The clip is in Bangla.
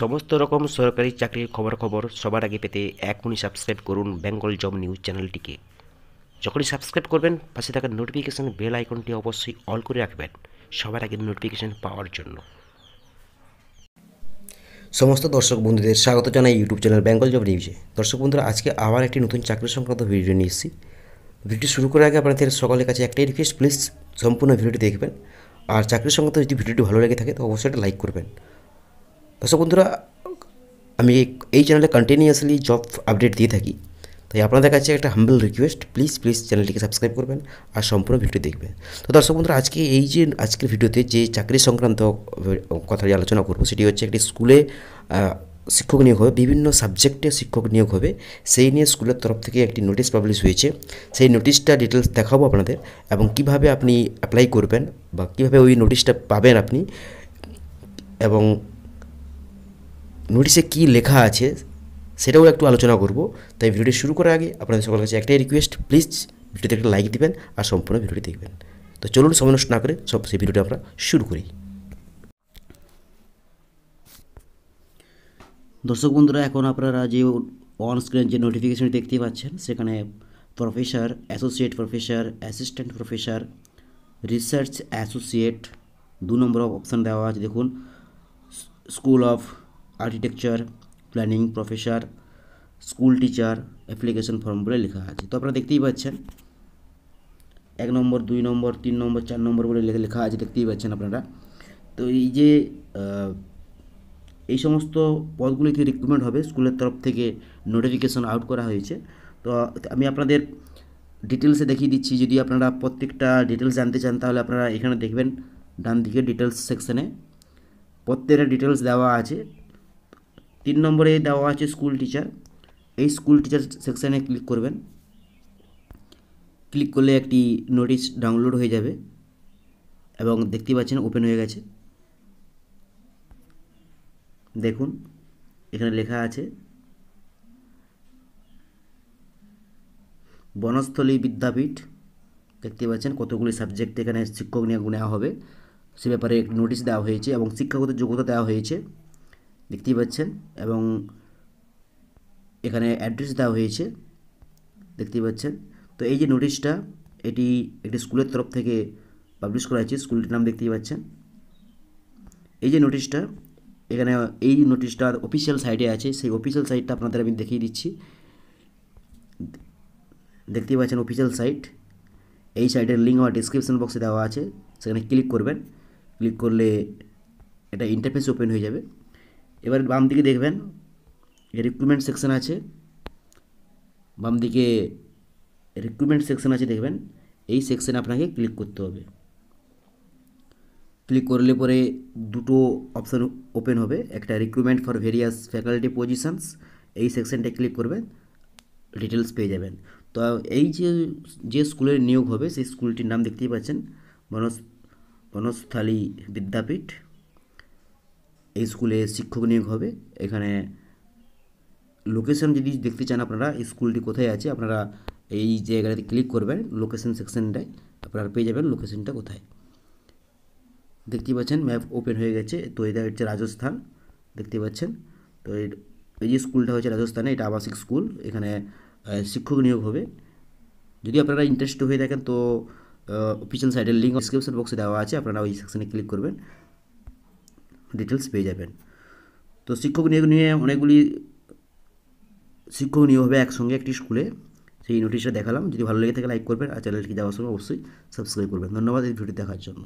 সমস্ত রকম সরকারি চাকরির খবর খবর সবার আগে পেতে এখনই সাবস্ক্রাইব করুন বেঙ্গল জব নিউজ চ্যানেলটিকে যখনই সাবস্ক্রাইব করবেন পাশে থাকা নোটিফিকেশান বেল আইকনটি অবশ্যই অল করে রাখবেন সবার আগে নোটিফিকেশান পাওয়ার জন্য সমস্ত দর্শক বন্ধুদের স্বাগত জানাই ইউটিউব চ্যানেল বেঙ্গল জব নিউজে দর্শক বন্ধুরা আজকে আবার একটি নতুন চাকরি সংক্রান্ত ভিডিও নিয়ে এসেছি ভিডিও শুরু করার আগে আপনাদের সকলের কাছে একটাই রিকোয়েস্ট প্লিজ সম্পূর্ণ ভিডিওটি দেখবেন আর চাকরি সংক্রান্ত যদি ভিডিওটি ভালো লেগে থাকে তো অবশ্যই একটা লাইক করবেন দর্শক বন্ধুরা আমি এই চ্যানেলে কন্টিনিউয়াসলি জব আপডেট দিয়ে থাকি তাই আপনাদের কাছে একটা হাম্বল রিকোয়েস্ট প্লিজ প্লিজ চ্যানেলটিকে সাবস্ক্রাইব করবেন আর সম্পূর্ণ ভিডিও দেখবেন তো দর্শক বন্ধুরা আজকে এই যে আজকের ভিডিওতে যে চাকরি সংক্রান্ত কথা আলোচনা করবো সেটি হচ্ছে একটি স্কুলে শিক্ষক নিয়োগ হবে বিভিন্ন সাবজেক্টে শিক্ষক নিয়োগ হবে সেই নিয়ে স্কুলের তরফ থেকে একটি নোটিশ পাবলিশ হয়েছে সেই নোটিশটা ডিটেলস দেখাবো আপনাদের এবং কিভাবে আপনি অ্যাপ্লাই করবেন বা কিভাবে ওই নোটিশটা পাবেন আপনি এবং নোটিশে কী লেখা আছে সেটাও একটু আলোচনা করব তাই ভিডিওটি শুরু করার আগে আপনাদের সকলের কাছে একটাই রিকোয়েস্ট প্লিজ ভিডিওতে একটা লাইক দিবেন আর সম্পূর্ণ ভিডিওটি দেখবেন তো চলুন সময় নষ্ট না করে সব সেই ভিডিওটি আমরা শুরু করি দর্শক বন্ধুরা এখন আপনারা যে অন স্ক্রিন যে নোটিফিকেশন দেখতে পাচ্ছেন সেখানে professor associate professor assistant professor research associate দু নম্বর অপশান দেওয়া আছে দেখুন school of architecture planning professor school teacher application form বলে লেখা আছে তো আপনারা দেখতেই পাচ্ছেন এক নম্বর দুই নম্বর তিন নম্বর চার নম্বর বলে লেখা আছে দেখতেই পাচ্ছেন আপনারা তো এই যে এই সমস্ত পদগুলিতে রিক্রুটমেন্ট হবে স্কুলের তরফ থেকে নোটিফিকেশন আউট করা হয়েছে তো আমি আপনাদের ডিটেলসে দেখিয়ে দিচ্ছি যদি আপনারা প্রত্যেকটা ডিটেলস জানতে চান তাহলে আপনারা এখানে দেখবেন ডান দিকে ডিটেলস সেকশানে প্রত্যেকটা ডিটেলস দেওয়া আছে তিন নম্বরে দেওয়া আছে স্কুল টিচার এই স্কুল টিচার সেকশানে ক্লিক করবেন ক্লিক করলে একটি নোটিশ ডাউনলোড হয়ে যাবে এবং দেখতে পাচ্ছেন ওপেন হয়ে গেছে দেখুন এখানে লেখা আছে বনস্থলী বিদ্যাপীঠ দেখতে পাচ্ছেন কতগুলি সাবজেক্ট এখানে শিক্ষক নিয়োগ নেওয়া হবে সে ব্যাপারে নোটিশ দেওয়া হয়েছে এবং শিক্ষাগত যোগ্যতা দেওয়া হয়েছে দেখতেই পাচ্ছেন এবং এখানে অ্যাড্রেস দেওয়া হয়েছে দেখতেই পাচ্ছেন তো এই যে নোটিশটা এটি একটি স্কুলের তরফ থেকে পাবলিশ করা হয়েছে স্কুলটির নাম দেখতেই পাচ্ছেন এই যে নোটিশটা এখানে এই নোটিশটার অফিসিয়াল সাইটে আছে সেই অফিসিয়াল সাইটটা আপনাদের আমি দেখিয়ে দিচ্ছি দেখতেই পাচ্ছেন অফিসিয়াল সাইট এই সাইটের লিঙ্ক আমার ডিসক্রিপশন বক্সে দেওয়া আছে সেখানে ক্লিক করবেন ক্লিক করলে এটা ইন্টারফেস ওপেন হয়ে যাবে এবার বাম দিকে দেখবেন রিক্রুটমেন্ট সেকশন আছে বাম দিকে রিক্রুটমেন্ট সেকশন আছে দেখবেন এই সেকশানে আপনাকে ক্লিক করতে হবে ক্লিক করলে পরে দুটো অপশান ওপেন হবে একটা recruitment for various faculty positions এই সেকশানটা ক্লিক করবেন ডিটেলস পেয়ে যাবেন তো এই যে যে স্কুলের নিয়োগ হবে সেই স্কুলটির নাম দেখতেই পাচ্ছেন বনস বনস্থালী বিদ্যাপীঠ এই স্কুলে শিক্ষক নিয়োগ হবে এখানে লোকেশন যদি দেখতে চান আপনারা স্কুলটি কোথায় আছে আপনারা এই জায়গাটাতে ক্লিক করবেন লোকেশন সেকশনটায় আপনারা পেয়ে যাবেন লোকেশনটা কোথায় দেখতে পাচ্ছেন ম্যাপ ওপেন হয়ে গেছে তো এটা হচ্ছে রাজস্থান দেখতে পাচ্ছেন তো এই যে স্কুলটা হচ্ছে রাজস্থানে এটা আবাসিক স্কুল এখানে শিক্ষক নিয়োগ হবে যদি আপনারা ইন্টারেস্ট হয়ে থাকেন তো অফিসিয়াল সাইটের লিঙ্ক ডিসক্রিপশন বক্সে দেওয়া আছে আপনারা ওই সেকশনে ক্লিক করবেন ডিটেলস পেয়ে যাবেন তো শিক্ষক নিয়োগ নিয়ে অনেকগুলি শিক্ষক নিয়োগ হবে একসঙ্গে একটি স্কুলে সেই নোটিশটা দেখালাম যদি ভালো লেগে থাকে লাইক করবেন আর চ্যানেলটি যাওয়ার সময় অবশ্যই সাবস্ক্রাইব করবেন ধন্যবাদ এই ভিডিও দেখার জন্য